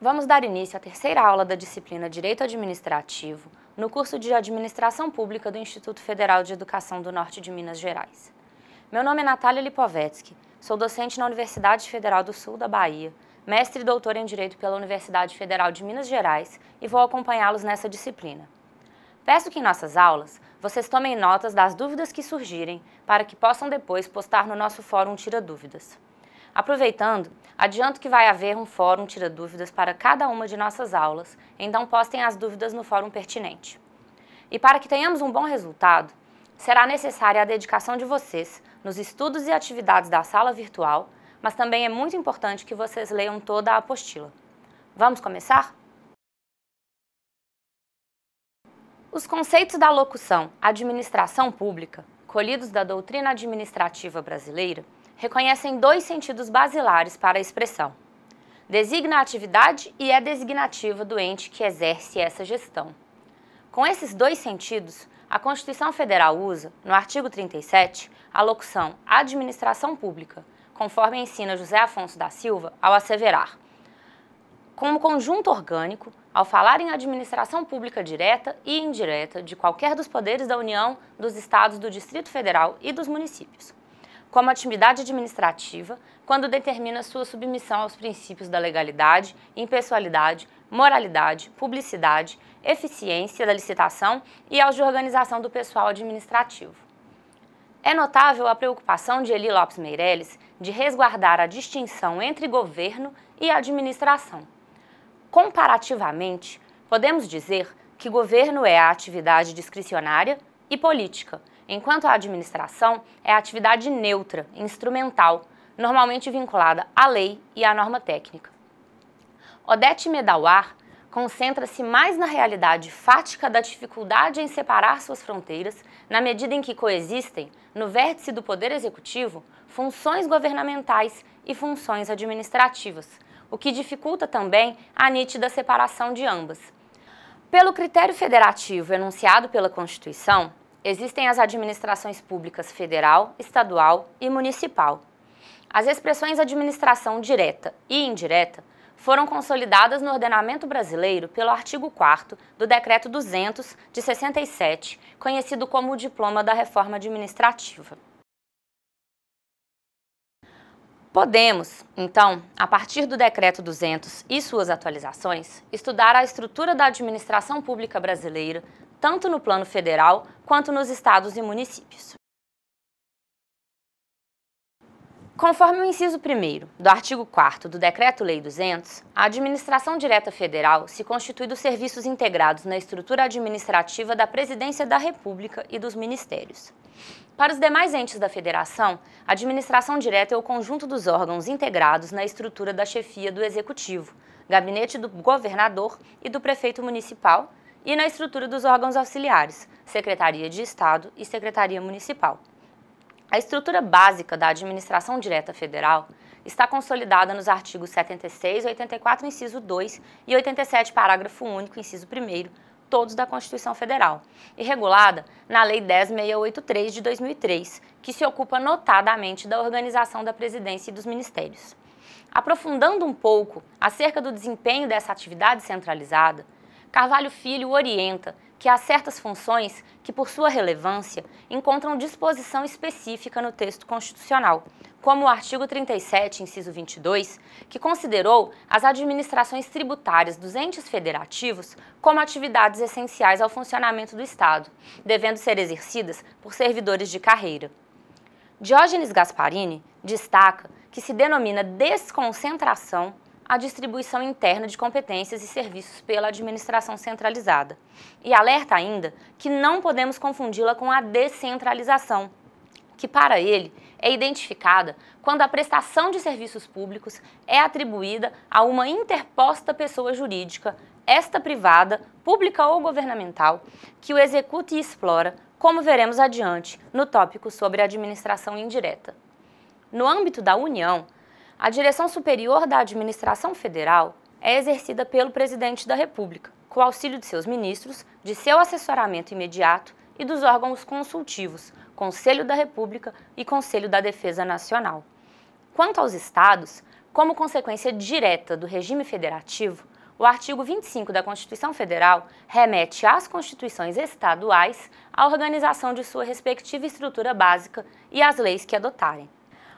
Vamos dar início à terceira aula da disciplina Direito Administrativo no curso de Administração Pública do Instituto Federal de Educação do Norte de Minas Gerais. Meu nome é Natália Lipovetsky, sou docente na Universidade Federal do Sul da Bahia, mestre e doutora em Direito pela Universidade Federal de Minas Gerais e vou acompanhá-los nessa disciplina. Peço que em nossas aulas vocês tomem notas das dúvidas que surgirem para que possam depois postar no nosso fórum Tira Dúvidas. Aproveitando, adianto que vai haver um fórum Tira Dúvidas para cada uma de nossas aulas, então postem as dúvidas no fórum pertinente. E para que tenhamos um bom resultado, será necessária a dedicação de vocês nos estudos e atividades da sala virtual, mas também é muito importante que vocês leiam toda a apostila. Vamos começar? Os conceitos da locução administração pública, colhidos da doutrina administrativa brasileira, reconhecem dois sentidos basilares para a expressão. Designa a atividade e é designativa do ente que exerce essa gestão. Com esses dois sentidos, a Constituição Federal usa, no artigo 37, a locução administração pública, conforme ensina José Afonso da Silva ao asseverar. Como conjunto orgânico, ao falar em administração pública direta e indireta de qualquer dos poderes da União, dos Estados, do Distrito Federal e dos municípios como atividade administrativa, quando determina sua submissão aos princípios da legalidade, impessoalidade, moralidade, publicidade, eficiência da licitação e aos de organização do pessoal administrativo. É notável a preocupação de Eli Lopes Meirelles de resguardar a distinção entre governo e administração. Comparativamente, podemos dizer que governo é a atividade discricionária e política, enquanto a administração é a atividade neutra, instrumental, normalmente vinculada à lei e à norma técnica. Odete Medawar concentra-se mais na realidade fática da dificuldade em separar suas fronteiras, na medida em que coexistem, no vértice do poder executivo, funções governamentais e funções administrativas, o que dificulta também a nítida separação de ambas, pelo critério federativo enunciado pela Constituição, existem as administrações públicas federal, estadual e municipal. As expressões administração direta e indireta foram consolidadas no ordenamento brasileiro pelo artigo 4 do Decreto 200 de 67, conhecido como o Diploma da Reforma Administrativa. Podemos, então, a partir do Decreto 200 e suas atualizações, estudar a estrutura da administração pública brasileira, tanto no plano federal quanto nos estados e municípios. Conforme o inciso 1 do artigo 4 do Decreto-Lei 200, a Administração Direta Federal se constitui dos serviços integrados na estrutura administrativa da Presidência da República e dos Ministérios. Para os demais entes da Federação, a Administração Direta é o conjunto dos órgãos integrados na estrutura da chefia do Executivo, gabinete do Governador e do Prefeito Municipal, e na estrutura dos órgãos auxiliares, Secretaria de Estado e Secretaria Municipal. A estrutura básica da Administração Direta Federal está consolidada nos artigos 76, 84, inciso 2 e 87, parágrafo único, inciso 1 todos da Constituição Federal, e regulada na Lei 10.683 de 2003, que se ocupa notadamente da organização da presidência e dos ministérios. Aprofundando um pouco acerca do desempenho dessa atividade centralizada, Carvalho Filho orienta que há certas funções que, por sua relevância, encontram disposição específica no texto constitucional, como o artigo 37, inciso 22, que considerou as administrações tributárias dos entes federativos como atividades essenciais ao funcionamento do Estado, devendo ser exercidas por servidores de carreira. Diógenes Gasparini destaca que se denomina desconcentração a distribuição interna de competências e serviços pela administração centralizada. E alerta ainda que não podemos confundi-la com a descentralização, que para ele é identificada quando a prestação de serviços públicos é atribuída a uma interposta pessoa jurídica, esta privada, pública ou governamental, que o executa e explora, como veremos adiante no tópico sobre administração indireta. No âmbito da União, a direção superior da administração federal é exercida pelo presidente da República, com auxílio de seus ministros, de seu assessoramento imediato e dos órgãos consultivos, Conselho da República e Conselho da Defesa Nacional. Quanto aos estados, como consequência direta do regime federativo, o artigo 25 da Constituição Federal remete às constituições estaduais a organização de sua respectiva estrutura básica e às leis que adotarem.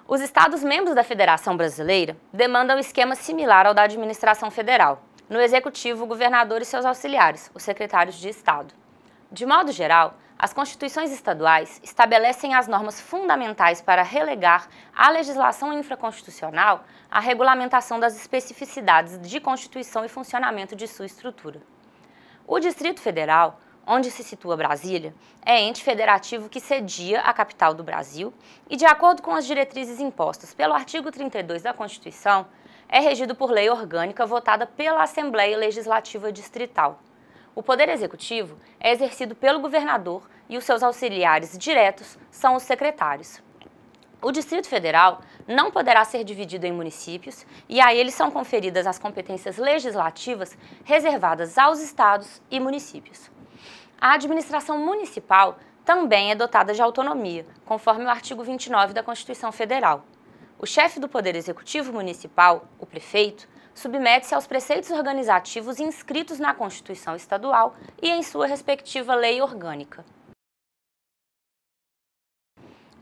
Os Estados-membros da Federação Brasileira demandam um esquema similar ao da administração federal, no executivo, o governador e seus auxiliares, os secretários de Estado. De modo geral, as constituições estaduais estabelecem as normas fundamentais para relegar à legislação infraconstitucional a regulamentação das especificidades de constituição e funcionamento de sua estrutura. O Distrito Federal onde se situa Brasília, é ente federativo que cedia a capital do Brasil e, de acordo com as diretrizes impostas pelo artigo 32 da Constituição, é regido por lei orgânica votada pela Assembleia Legislativa Distrital. O poder executivo é exercido pelo governador e os seus auxiliares diretos são os secretários. O Distrito Federal não poderá ser dividido em municípios e a eles são conferidas as competências legislativas reservadas aos estados e municípios. A administração municipal também é dotada de autonomia, conforme o artigo 29 da Constituição Federal. O chefe do Poder Executivo Municipal, o prefeito, submete-se aos preceitos organizativos inscritos na Constituição Estadual e em sua respectiva lei orgânica.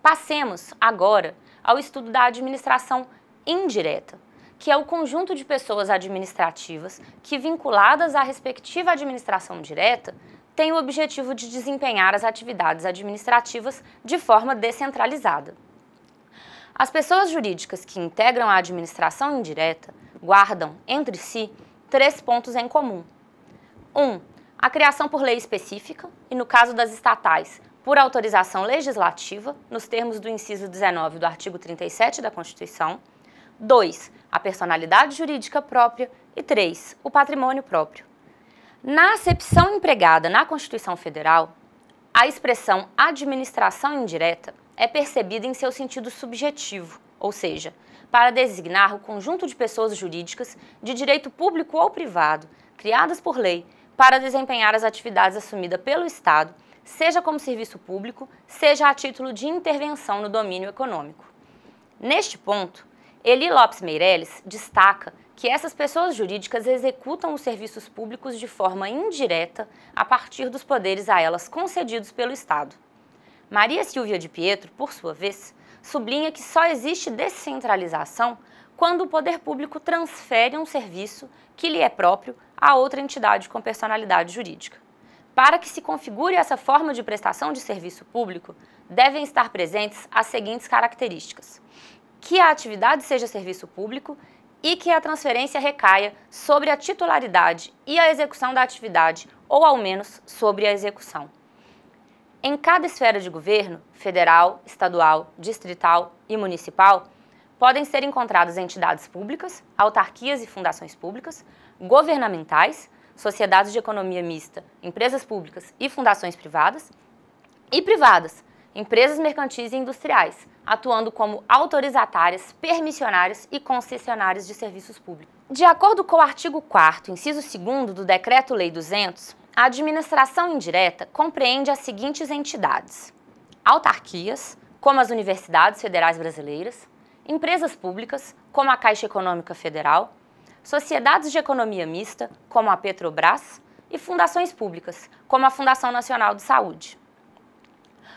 Passemos, agora, ao estudo da administração indireta, que é o conjunto de pessoas administrativas que, vinculadas à respectiva administração direta, tem o objetivo de desempenhar as atividades administrativas de forma descentralizada. As pessoas jurídicas que integram a administração indireta guardam, entre si, três pontos em comum. 1. Um, a criação por lei específica e, no caso das estatais, por autorização legislativa, nos termos do inciso 19 do artigo 37 da Constituição. 2. A personalidade jurídica própria. E 3. O patrimônio próprio. Na acepção empregada na Constituição Federal, a expressão administração indireta é percebida em seu sentido subjetivo, ou seja, para designar o conjunto de pessoas jurídicas de direito público ou privado, criadas por lei, para desempenhar as atividades assumidas pelo Estado, seja como serviço público, seja a título de intervenção no domínio econômico. Neste ponto, Eli Lopes Meirelles destaca que essas pessoas jurídicas executam os serviços públicos de forma indireta a partir dos poderes a elas concedidos pelo Estado. Maria Silvia de Pietro, por sua vez, sublinha que só existe descentralização quando o poder público transfere um serviço que lhe é próprio a outra entidade com personalidade jurídica. Para que se configure essa forma de prestação de serviço público, devem estar presentes as seguintes características: que a atividade seja serviço público e que a transferência recaia sobre a titularidade e a execução da atividade, ou ao menos sobre a execução. Em cada esfera de governo, federal, estadual, distrital e municipal, podem ser encontradas entidades públicas, autarquias e fundações públicas, governamentais, sociedades de economia mista, empresas públicas e fundações privadas, e privadas, empresas mercantis e industriais, atuando como autorizatárias, permissionárias e concessionárias de serviços públicos. De acordo com o artigo 4º, inciso 2 do Decreto-Lei 200, a administração indireta compreende as seguintes entidades: autarquias, como as universidades federais brasileiras, empresas públicas, como a Caixa Econômica Federal, sociedades de economia mista, como a Petrobras, e fundações públicas, como a Fundação Nacional de Saúde.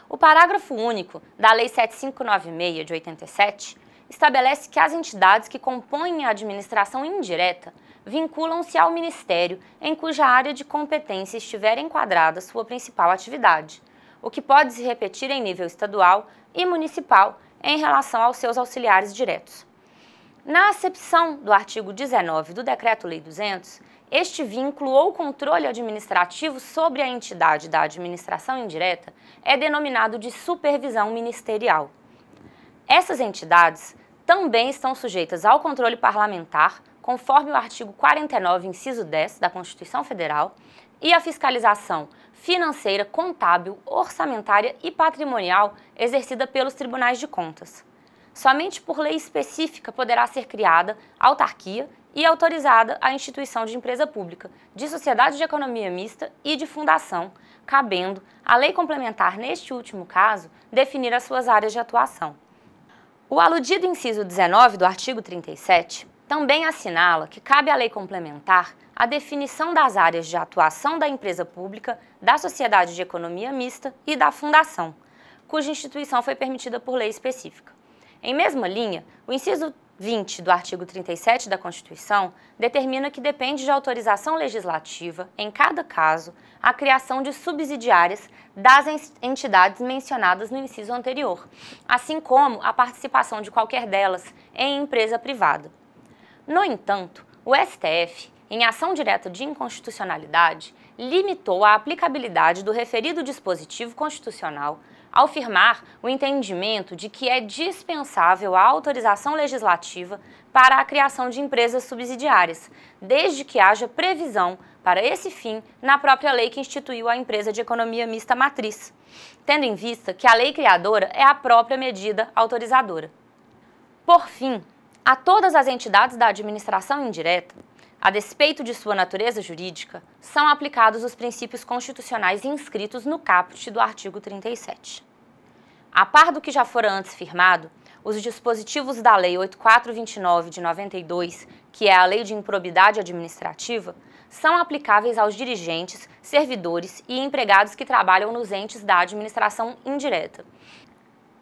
O parágrafo único da Lei 7596 de 87 estabelece que as entidades que compõem a administração indireta vinculam-se ao Ministério em cuja área de competência estiver enquadrada sua principal atividade, o que pode se repetir em nível estadual e municipal em relação aos seus auxiliares diretos. Na acepção do artigo 19 do Decreto-Lei 200, este vínculo ou controle administrativo sobre a entidade da administração indireta é denominado de supervisão ministerial. Essas entidades também estão sujeitas ao controle parlamentar, conforme o artigo 49, inciso 10 da Constituição Federal, e à fiscalização financeira, contábil, orçamentária e patrimonial exercida pelos tribunais de contas. Somente por lei específica poderá ser criada autarquia e autorizada a instituição de empresa pública, de sociedade de economia mista e de fundação, cabendo à lei complementar, neste último caso, definir as suas áreas de atuação. O aludido inciso 19 do artigo 37 também assinala que cabe à lei complementar a definição das áreas de atuação da empresa pública, da sociedade de economia mista e da fundação, cuja instituição foi permitida por lei específica. Em mesma linha, o inciso 20 do artigo 37 da Constituição determina que depende de autorização legislativa, em cada caso, a criação de subsidiárias das entidades mencionadas no inciso anterior, assim como a participação de qualquer delas em empresa privada. No entanto, o STF, em ação direta de inconstitucionalidade, limitou a aplicabilidade do referido dispositivo constitucional ao firmar o entendimento de que é dispensável a autorização legislativa para a criação de empresas subsidiárias, desde que haja previsão para esse fim na própria lei que instituiu a empresa de economia mista matriz, tendo em vista que a lei criadora é a própria medida autorizadora. Por fim, a todas as entidades da administração indireta, a despeito de sua natureza jurídica, são aplicados os princípios constitucionais inscritos no caput do artigo 37. A par do que já fora antes firmado, os dispositivos da Lei 8429 de 92, que é a Lei de Improbidade Administrativa, são aplicáveis aos dirigentes, servidores e empregados que trabalham nos entes da administração indireta.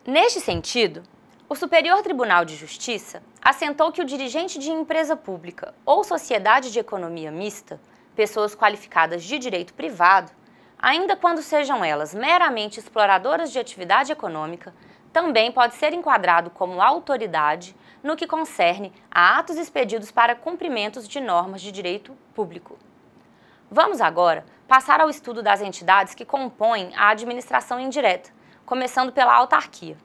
Neste sentido, o Superior Tribunal de Justiça assentou que o dirigente de empresa pública ou sociedade de economia mista, pessoas qualificadas de direito privado, ainda quando sejam elas meramente exploradoras de atividade econômica, também pode ser enquadrado como autoridade no que concerne a atos expedidos para cumprimentos de normas de direito público. Vamos agora passar ao estudo das entidades que compõem a administração indireta, começando pela autarquia.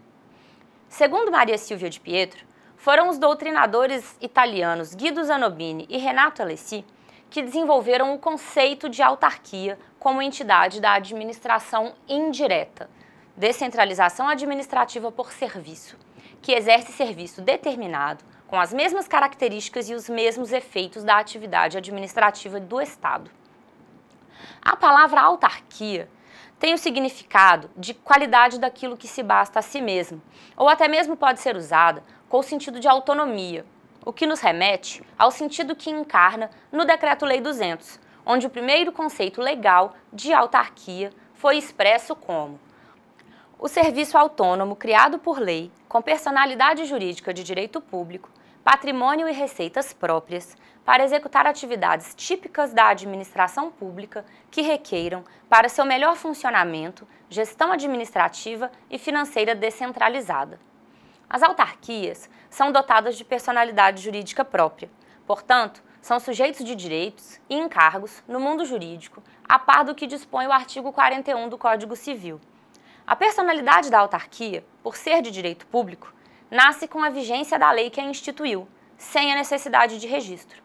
Segundo Maria Silvia de Pietro, foram os doutrinadores italianos Guido Zanobini e Renato Alessi que desenvolveram o conceito de autarquia como entidade da administração indireta, descentralização administrativa por serviço, que exerce serviço determinado com as mesmas características e os mesmos efeitos da atividade administrativa do Estado. A palavra autarquia tem o significado de qualidade daquilo que se basta a si mesmo, ou até mesmo pode ser usada com o sentido de autonomia, o que nos remete ao sentido que encarna no Decreto-Lei 200, onde o primeiro conceito legal de autarquia foi expresso como o serviço autônomo criado por lei, com personalidade jurídica de direito público, patrimônio e receitas próprias, para executar atividades típicas da administração pública que requeiram, para seu melhor funcionamento, gestão administrativa e financeira descentralizada. As autarquias são dotadas de personalidade jurídica própria, portanto, são sujeitos de direitos e encargos no mundo jurídico, a par do que dispõe o artigo 41 do Código Civil. A personalidade da autarquia, por ser de direito público, nasce com a vigência da lei que a instituiu, sem a necessidade de registro.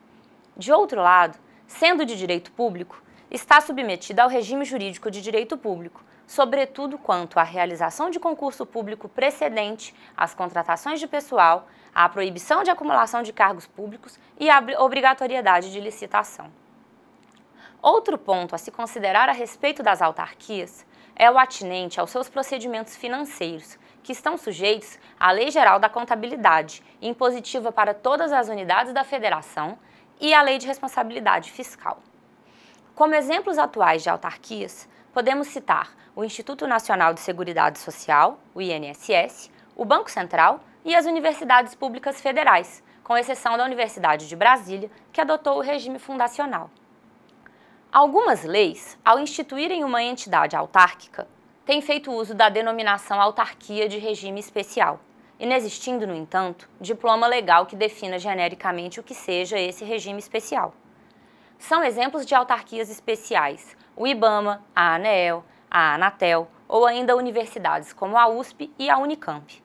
De outro lado, sendo de direito público, está submetida ao regime jurídico de direito público, sobretudo quanto à realização de concurso público precedente às contratações de pessoal, a proibição de acumulação de cargos públicos e a obrigatoriedade de licitação. Outro ponto a se considerar a respeito das autarquias é o atinente aos seus procedimentos financeiros, que estão sujeitos à Lei Geral da Contabilidade, impositiva para todas as unidades da Federação, e à Lei de Responsabilidade Fiscal. Como exemplos atuais de autarquias, podemos citar o Instituto Nacional de Seguridade Social, o INSS, o Banco Central, e as universidades públicas federais, com exceção da Universidade de Brasília, que adotou o regime fundacional. Algumas leis, ao instituírem uma entidade autárquica, têm feito uso da denominação autarquia de regime especial, inexistindo, no entanto, diploma legal que defina genericamente o que seja esse regime especial. São exemplos de autarquias especiais o IBAMA, a ANEEL, a Anatel ou ainda universidades como a USP e a Unicamp.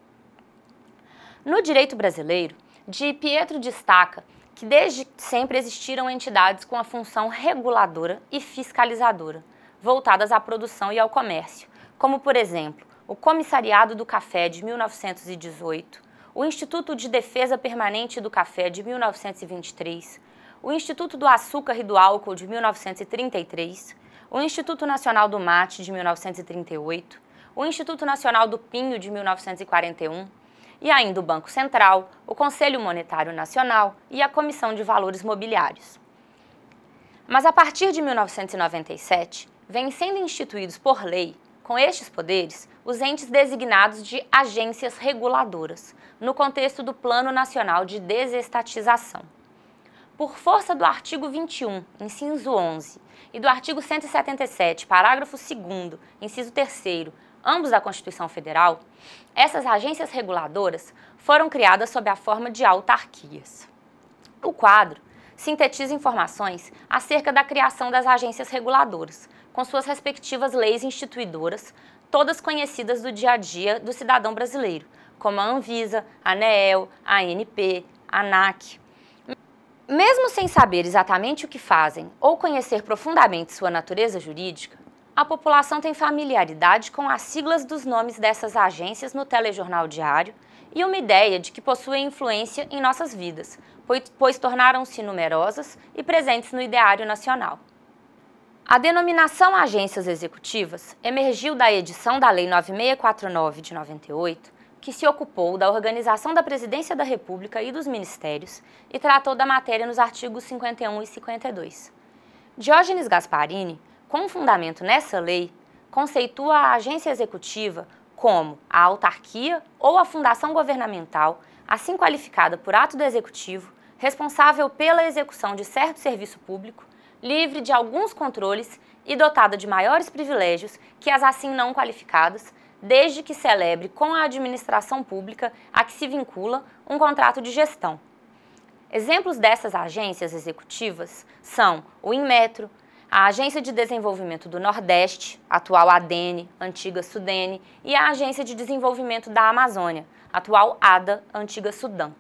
No direito brasileiro, Di Pietro destaca que desde sempre existiram entidades com a função reguladora e fiscalizadora, voltadas à produção e ao comércio, como, por exemplo, o Comissariado do Café de 1918, o Instituto de Defesa Permanente do Café de 1923, o Instituto do Açúcar e do Álcool de 1933, o Instituto Nacional do Mate de 1938, o Instituto Nacional do Pinho de 1941, e ainda o Banco Central, o Conselho Monetário Nacional e a Comissão de Valores Mobiliários. Mas a partir de 1997, vêm sendo instituídos por lei, com estes poderes, os entes designados de agências reguladoras, no contexto do Plano Nacional de Desestatização. Por força do artigo 21, inciso 11, e do artigo 177, parágrafo 2 inciso 3 ambos da Constituição Federal, essas agências reguladoras foram criadas sob a forma de autarquias. O quadro sintetiza informações acerca da criação das agências reguladoras, com suas respectivas leis instituidoras, todas conhecidas do dia a dia do cidadão brasileiro, como a Anvisa, a ANEEL, a ANP, a ANAC. Mesmo sem saber exatamente o que fazem ou conhecer profundamente sua natureza jurídica, a população tem familiaridade com as siglas dos nomes dessas agências no telejornal diário e uma ideia de que possuem influência em nossas vidas, pois tornaram-se numerosas e presentes no ideário nacional. A denominação agências executivas emergiu da edição da Lei 9649 de 98, que se ocupou da organização da Presidência da República e dos ministérios e tratou da matéria nos artigos 51 e 52. Diógenes Gasparini com fundamento nessa lei, conceitua a agência executiva como a autarquia ou a fundação governamental, assim qualificada por ato do executivo, responsável pela execução de certo serviço público, livre de alguns controles e dotada de maiores privilégios que as assim não qualificadas, desde que celebre com a administração pública a que se vincula um contrato de gestão. Exemplos dessas agências executivas são o Inmetro, a Agência de Desenvolvimento do Nordeste, atual ADENE, antiga SUDENE, e a Agência de Desenvolvimento da Amazônia, atual ADA, antiga SUDAM.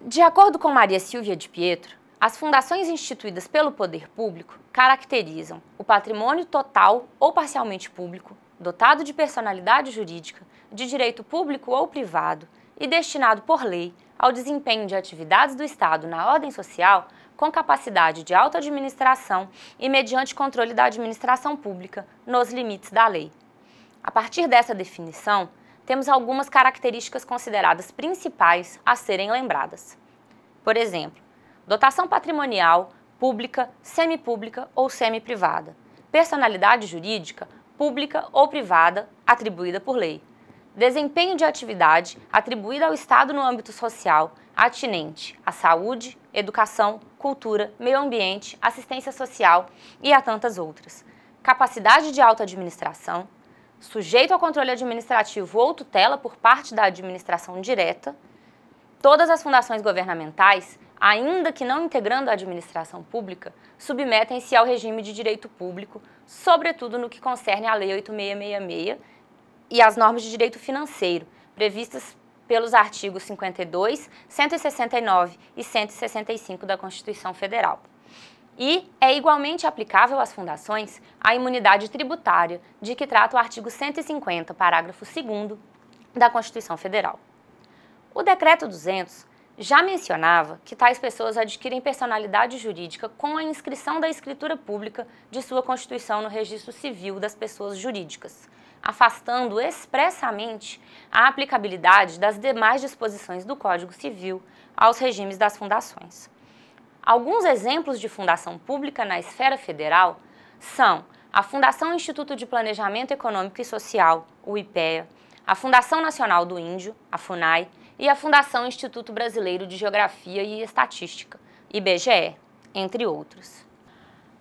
De acordo com Maria Silvia de Pietro, as fundações instituídas pelo poder público caracterizam o patrimônio total ou parcialmente público, dotado de personalidade jurídica, de direito público ou privado e destinado por lei ao desempenho de atividades do Estado na ordem social com capacidade de autoadministração e mediante controle da administração pública, nos limites da lei. A partir dessa definição, temos algumas características consideradas principais a serem lembradas. Por exemplo, dotação patrimonial, pública, semipública ou semiprivada, personalidade jurídica, pública ou privada, atribuída por lei, desempenho de atividade atribuída ao Estado no âmbito social, atinente à saúde, educação, cultura, meio ambiente, assistência social e a tantas outras. Capacidade de auto-administração, sujeito ao controle administrativo ou tutela por parte da administração direta, todas as fundações governamentais, ainda que não integrando a administração pública, submetem-se ao regime de direito público, sobretudo no que concerne à Lei 8666 e às normas de direito financeiro, previstas pelos artigos 52, 169 e 165 da Constituição Federal. E é igualmente aplicável às fundações a imunidade tributária, de que trata o artigo 150, parágrafo 2 da Constituição Federal. O Decreto 200 já mencionava que tais pessoas adquirem personalidade jurídica com a inscrição da escritura pública de sua constituição no registro civil das pessoas jurídicas afastando expressamente a aplicabilidade das demais disposições do Código Civil aos regimes das fundações. Alguns exemplos de fundação pública na esfera federal são a Fundação Instituto de Planejamento Econômico e Social, o IPEA, a Fundação Nacional do Índio, a FUNAI, e a Fundação Instituto Brasileiro de Geografia e Estatística, IBGE, entre outros.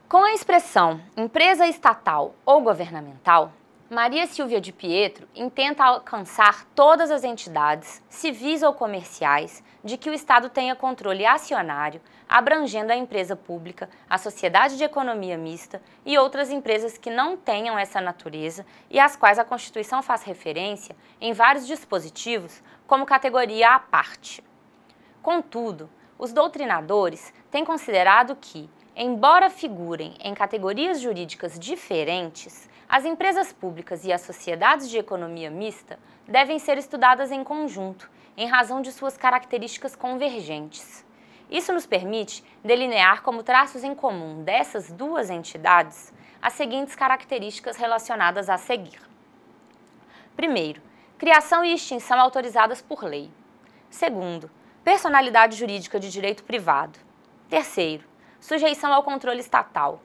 Com a expressão empresa estatal ou governamental, Maria Silvia de Pietro intenta alcançar todas as entidades, civis ou comerciais, de que o Estado tenha controle acionário, abrangendo a empresa pública, a sociedade de economia mista e outras empresas que não tenham essa natureza e às quais a Constituição faz referência em vários dispositivos como categoria à parte. Contudo, os doutrinadores têm considerado que Embora figurem em categorias jurídicas diferentes, as empresas públicas e as sociedades de economia mista devem ser estudadas em conjunto, em razão de suas características convergentes. Isso nos permite delinear como traços em comum dessas duas entidades as seguintes características relacionadas a seguir. Primeiro, criação e extinção autorizadas por lei. Segundo, personalidade jurídica de direito privado. Terceiro, sujeição ao controle estatal.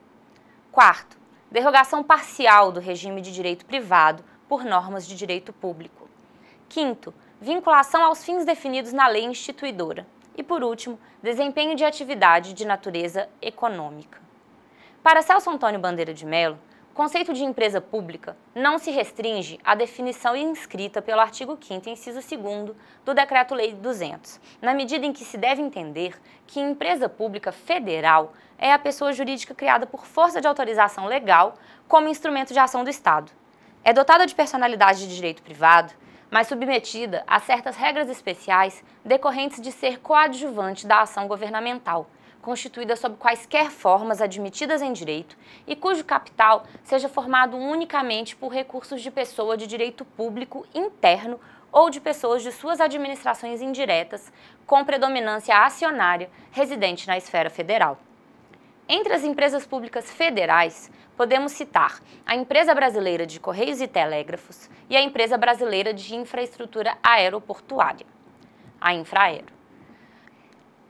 Quarto, derrogação parcial do regime de direito privado por normas de direito público. Quinto, vinculação aos fins definidos na lei instituidora. E, por último, desempenho de atividade de natureza econômica. Para Celso Antônio Bandeira de Mello, o conceito de empresa pública não se restringe à definição inscrita pelo artigo 5º, inciso 2 do Decreto-Lei 200, na medida em que se deve entender que empresa pública federal é a pessoa jurídica criada por força de autorização legal como instrumento de ação do Estado. É dotada de personalidade de direito privado, mas submetida a certas regras especiais decorrentes de ser coadjuvante da ação governamental – constituída sob quaisquer formas admitidas em direito e cujo capital seja formado unicamente por recursos de pessoa de direito público interno ou de pessoas de suas administrações indiretas com predominância acionária residente na esfera federal. Entre as empresas públicas federais, podemos citar a Empresa Brasileira de Correios e Telégrafos e a Empresa Brasileira de Infraestrutura Aeroportuária, a Infraero.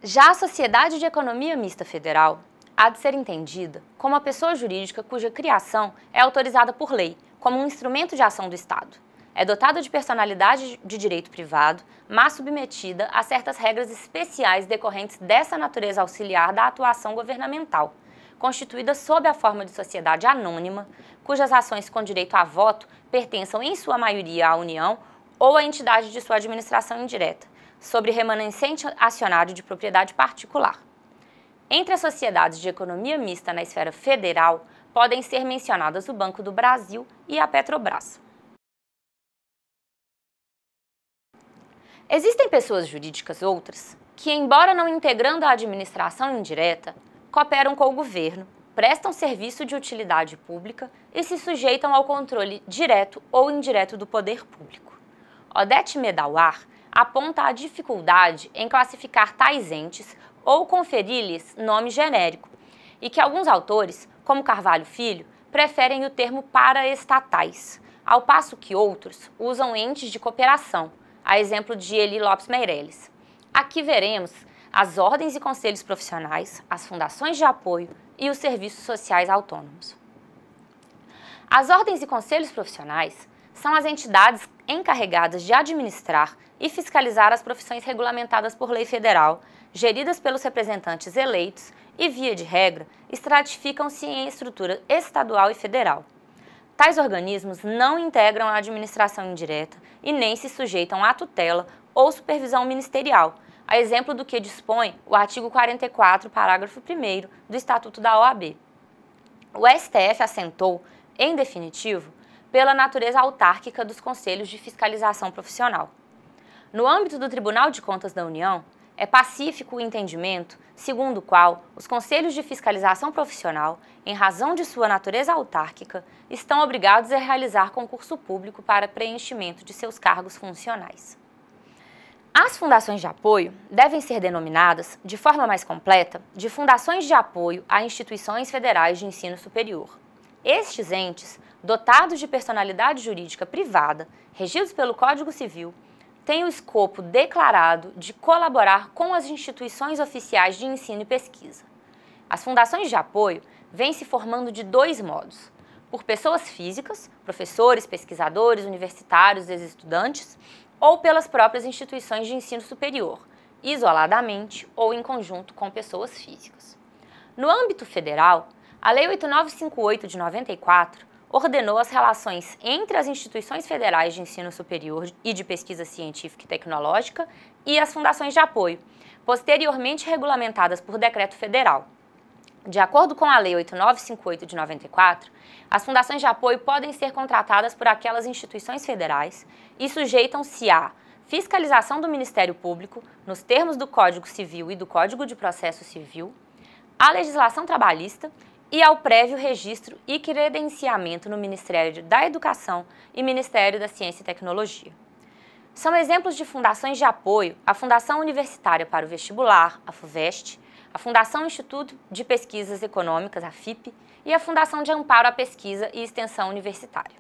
Já a Sociedade de Economia Mista Federal há de ser entendida como a pessoa jurídica cuja criação é autorizada por lei, como um instrumento de ação do Estado. É dotada de personalidade de direito privado, mas submetida a certas regras especiais decorrentes dessa natureza auxiliar da atuação governamental, constituída sob a forma de sociedade anônima, cujas ações com direito a voto pertençam em sua maioria à União ou à entidade de sua administração indireta sobre remanescente acionário de propriedade particular. Entre as sociedades de economia mista na esfera federal, podem ser mencionadas o Banco do Brasil e a Petrobras. Existem pessoas jurídicas outras que, embora não integrando a administração indireta, cooperam com o governo, prestam serviço de utilidade pública e se sujeitam ao controle direto ou indireto do poder público. Odete Medawar aponta a dificuldade em classificar tais entes ou conferir-lhes nome genérico, e que alguns autores, como Carvalho Filho, preferem o termo paraestatais, ao passo que outros usam entes de cooperação, a exemplo de Eli Lopes Meirelles. Aqui veremos as ordens e conselhos profissionais, as fundações de apoio e os serviços sociais autônomos. As ordens e conselhos profissionais são as entidades encarregadas de administrar e fiscalizar as profissões regulamentadas por lei federal, geridas pelos representantes eleitos e, via de regra, estratificam-se em estrutura estadual e federal. Tais organismos não integram a administração indireta e nem se sujeitam à tutela ou supervisão ministerial, a exemplo do que dispõe o artigo 44, parágrafo 1 do Estatuto da OAB. O STF assentou, em definitivo, pela natureza autárquica dos conselhos de fiscalização profissional. No âmbito do Tribunal de Contas da União, é pacífico o entendimento segundo o qual os conselhos de fiscalização profissional, em razão de sua natureza autárquica, estão obrigados a realizar concurso público para preenchimento de seus cargos funcionais. As fundações de apoio devem ser denominadas, de forma mais completa, de fundações de apoio a instituições federais de ensino superior, estes entes, dotados de personalidade jurídica privada, regidos pelo Código Civil, têm o escopo declarado de colaborar com as instituições oficiais de ensino e pesquisa. As fundações de apoio vêm se formando de dois modos: por pessoas físicas, professores, pesquisadores, universitários, ex-estudantes, ou pelas próprias instituições de ensino superior, isoladamente ou em conjunto com pessoas físicas. No âmbito federal, a Lei 8958 de 94 ordenou as relações entre as instituições federais de ensino superior e de pesquisa científica e tecnológica e as fundações de apoio, posteriormente regulamentadas por decreto federal. De acordo com a Lei 8958 de 94, as fundações de apoio podem ser contratadas por aquelas instituições federais e sujeitam-se a fiscalização do Ministério Público, nos termos do Código Civil e do Código de Processo Civil, a legislação trabalhista e ao prévio registro e credenciamento no Ministério da Educação e Ministério da Ciência e Tecnologia. São exemplos de fundações de apoio a Fundação Universitária para o Vestibular, a FUVEST, a Fundação Instituto de Pesquisas Econômicas, a FIP, e a Fundação de Amparo à Pesquisa e Extensão Universitária.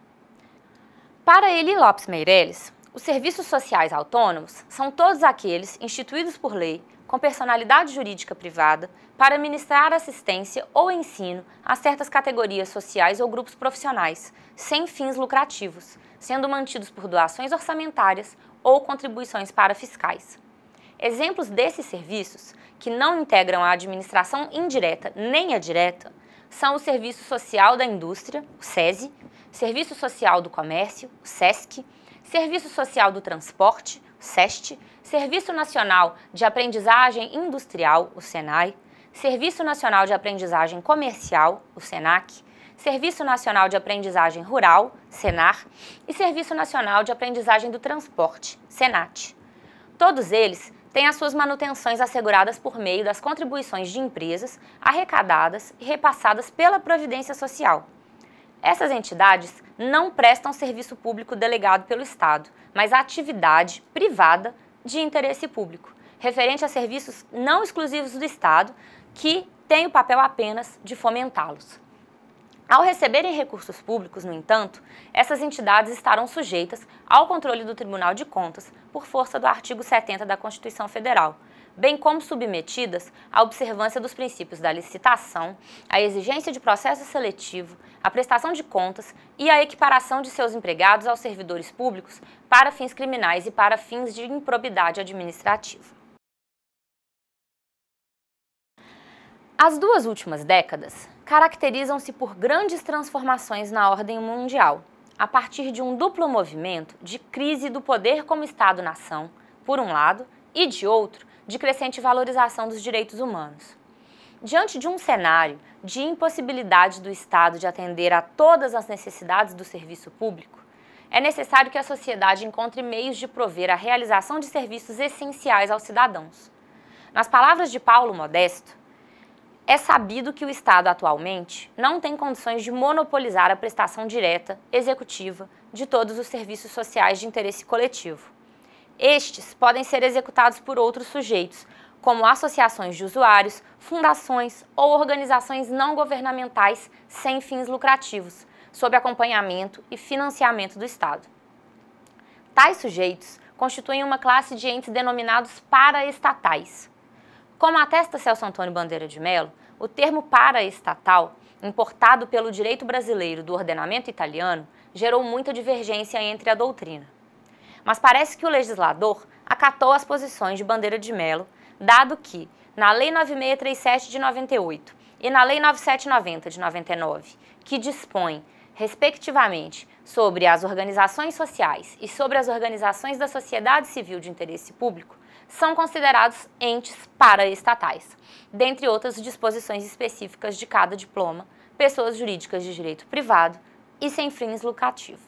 Para Eli Lopes Meirelles, os serviços sociais autônomos são todos aqueles instituídos por lei com personalidade jurídica privada para ministrar assistência ou ensino a certas categorias sociais ou grupos profissionais, sem fins lucrativos, sendo mantidos por doações orçamentárias ou contribuições para fiscais. Exemplos desses serviços, que não integram a administração indireta nem a direta, são o Serviço Social da Indústria, o SESI, Serviço Social do Comércio, o SESC, Serviço Social do Transporte, o SEST, Serviço Nacional de Aprendizagem Industrial, o SENAI, Serviço Nacional de Aprendizagem Comercial, o SENAC, Serviço Nacional de Aprendizagem Rural, SENAR, e Serviço Nacional de Aprendizagem do Transporte, SENAT. Todos eles têm as suas manutenções asseguradas por meio das contribuições de empresas arrecadadas e repassadas pela Providência Social. Essas entidades não prestam serviço público delegado pelo Estado, mas atividade privada de interesse público, referente a serviços não exclusivos do Estado, que tem o papel apenas de fomentá-los. Ao receberem recursos públicos, no entanto, essas entidades estarão sujeitas ao controle do Tribunal de Contas por força do artigo 70 da Constituição Federal, bem como submetidas à observância dos princípios da licitação, à exigência de processo seletivo, à prestação de contas e à equiparação de seus empregados aos servidores públicos para fins criminais e para fins de improbidade administrativa. As duas últimas décadas caracterizam-se por grandes transformações na ordem mundial, a partir de um duplo movimento de crise do poder como Estado-nação, por um lado, e de outro, de crescente valorização dos direitos humanos. Diante de um cenário de impossibilidade do Estado de atender a todas as necessidades do serviço público, é necessário que a sociedade encontre meios de prover a realização de serviços essenciais aos cidadãos. Nas palavras de Paulo Modesto, é sabido que o Estado atualmente não tem condições de monopolizar a prestação direta, executiva, de todos os serviços sociais de interesse coletivo. Estes podem ser executados por outros sujeitos, como associações de usuários, fundações ou organizações não governamentais sem fins lucrativos, sob acompanhamento e financiamento do Estado. Tais sujeitos constituem uma classe de entes denominados paraestatais como atesta Celso Antônio Bandeira de Mello, o termo paraestatal, importado pelo direito brasileiro do ordenamento italiano, gerou muita divergência entre a doutrina. Mas parece que o legislador acatou as posições de Bandeira de Mello, dado que, na Lei 9637 de 98 e na Lei 9790 de 99, que dispõe, respectivamente, sobre as organizações sociais e sobre as organizações da sociedade civil de interesse público, são considerados entes paraestatais, dentre outras disposições específicas de cada diploma, pessoas jurídicas de direito privado e sem fins lucrativos.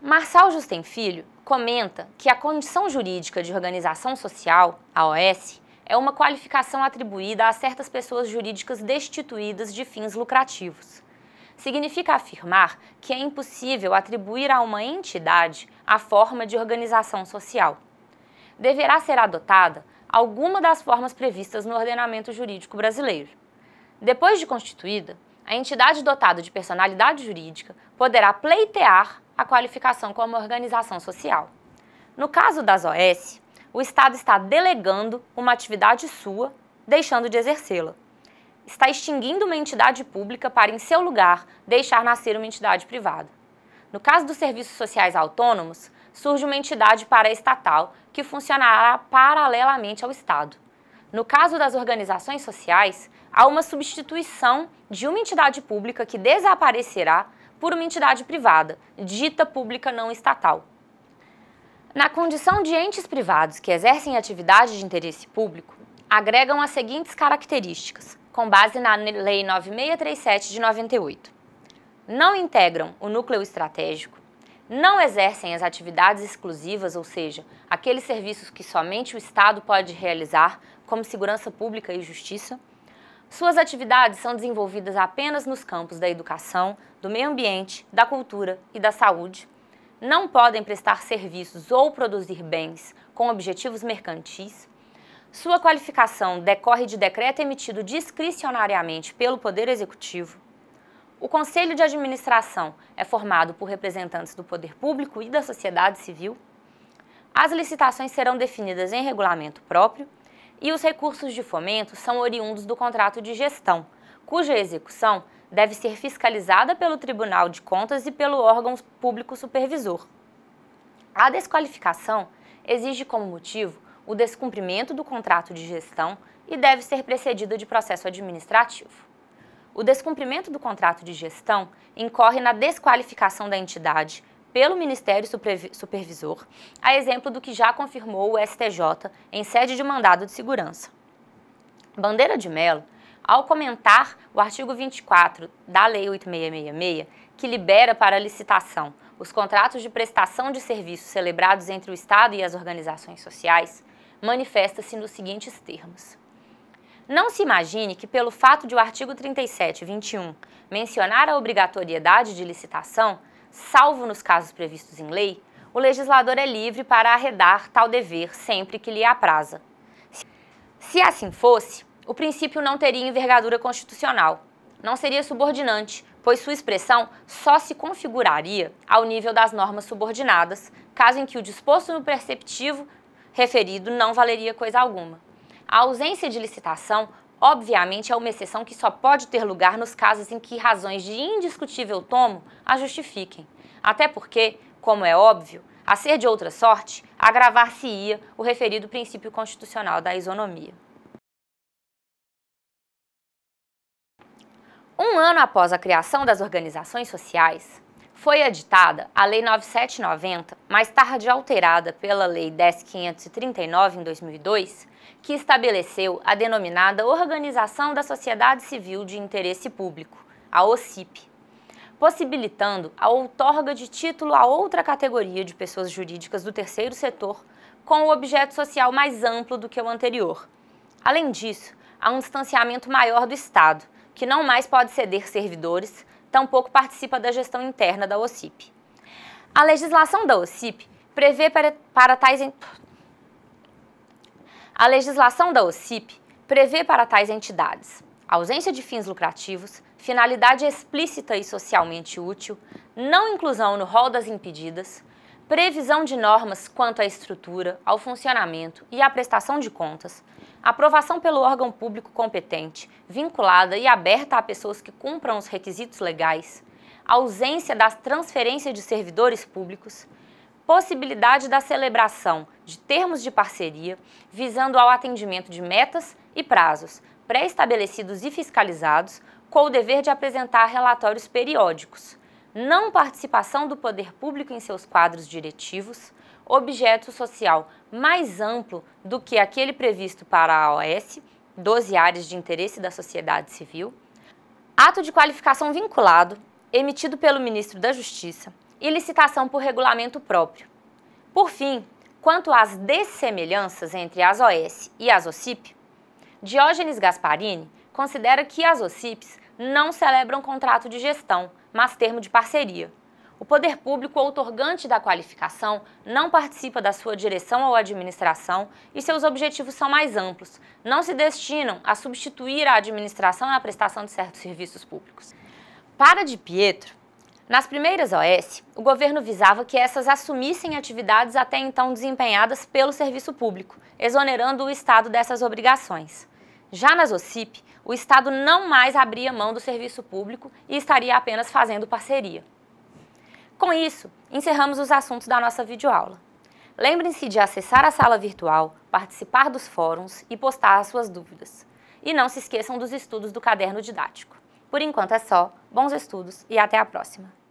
Marçal Justem Filho comenta que a condição jurídica de organização social, AOS, é uma qualificação atribuída a certas pessoas jurídicas destituídas de fins lucrativos significa afirmar que é impossível atribuir a uma entidade a forma de organização social. Deverá ser adotada alguma das formas previstas no ordenamento jurídico brasileiro. Depois de constituída, a entidade dotada de personalidade jurídica poderá pleitear a qualificação como organização social. No caso das OS, o Estado está delegando uma atividade sua, deixando de exercê-la está extinguindo uma entidade pública para, em seu lugar, deixar nascer uma entidade privada. No caso dos serviços sociais autônomos, surge uma entidade paraestatal que funcionará paralelamente ao Estado. No caso das organizações sociais, há uma substituição de uma entidade pública que desaparecerá por uma entidade privada, dita pública não estatal. Na condição de entes privados que exercem atividade de interesse público, agregam as seguintes características: com base na Lei 9637 de 98. Não integram o núcleo estratégico, não exercem as atividades exclusivas, ou seja, aqueles serviços que somente o Estado pode realizar, como segurança pública e justiça. Suas atividades são desenvolvidas apenas nos campos da educação, do meio ambiente, da cultura e da saúde. Não podem prestar serviços ou produzir bens com objetivos mercantis sua qualificação decorre de decreto emitido discricionariamente pelo Poder Executivo. O Conselho de Administração é formado por representantes do poder público e da sociedade civil. As licitações serão definidas em regulamento próprio e os recursos de fomento são oriundos do contrato de gestão, cuja execução deve ser fiscalizada pelo Tribunal de Contas e pelo órgão público supervisor. A desqualificação exige como motivo o descumprimento do contrato de gestão e deve ser precedido de processo administrativo. O descumprimento do contrato de gestão incorre na desqualificação da entidade pelo Ministério Supervisor, a exemplo do que já confirmou o STJ em sede de mandado de segurança. Bandeira de Mello, ao comentar o artigo 24 da Lei 8666, que libera para licitação os contratos de prestação de serviços celebrados entre o Estado e as organizações sociais, manifesta-se nos seguintes termos. Não se imagine que, pelo fato de o artigo 37, 21 mencionar a obrigatoriedade de licitação, salvo nos casos previstos em lei, o legislador é livre para arredar tal dever sempre que lhe apraza. Se assim fosse, o princípio não teria envergadura constitucional. Não seria subordinante, pois sua expressão só se configuraria ao nível das normas subordinadas, caso em que o disposto no perceptivo referido não valeria coisa alguma. A ausência de licitação, obviamente, é uma exceção que só pode ter lugar nos casos em que razões de indiscutível tomo a justifiquem. Até porque, como é óbvio, a ser de outra sorte, agravar-se-ia o referido princípio constitucional da isonomia. Um ano após a criação das organizações sociais, foi editada a Lei 9790, mais tarde alterada pela Lei 10539 em 2002, que estabeleceu a denominada Organização da Sociedade Civil de Interesse Público, a OCIP, possibilitando a outorga de título a outra categoria de pessoas jurídicas do terceiro setor com o objeto social mais amplo do que o anterior. Além disso, há um distanciamento maior do Estado, que não mais pode ceder servidores tampouco tá participa da gestão interna da OCIP. A legislação da OCIP prevê para, para tais en... A legislação da OCIP prevê para tais entidades ausência de fins lucrativos, finalidade explícita e socialmente útil, não inclusão no rol das impedidas, previsão de normas quanto à estrutura, ao funcionamento e à prestação de contas, Aprovação pelo órgão público competente, vinculada e aberta a pessoas que cumpram os requisitos legais. Ausência das transferências de servidores públicos. Possibilidade da celebração de termos de parceria visando ao atendimento de metas e prazos pré-estabelecidos e fiscalizados, com o dever de apresentar relatórios periódicos. Não participação do poder público em seus quadros diretivos objeto social mais amplo do que aquele previsto para a AOS, 12 áreas de interesse da sociedade civil, ato de qualificação vinculado, emitido pelo ministro da Justiça, e licitação por regulamento próprio. Por fim, quanto às dessemelhanças entre as OS e as OCIP, Diógenes Gasparini considera que as OCIPs não celebram contrato de gestão, mas termo de parceria. O poder público outorgante da qualificação não participa da sua direção ou administração e seus objetivos são mais amplos, não se destinam a substituir a administração na prestação de certos serviços públicos. Para de Pietro, nas primeiras OS, o governo visava que essas assumissem atividades até então desempenhadas pelo serviço público, exonerando o Estado dessas obrigações. Já nas OCIP, o Estado não mais abria mão do serviço público e estaria apenas fazendo parceria. Com isso, encerramos os assuntos da nossa videoaula. Lembrem-se de acessar a sala virtual, participar dos fóruns e postar as suas dúvidas. E não se esqueçam dos estudos do caderno didático. Por enquanto é só, bons estudos e até a próxima!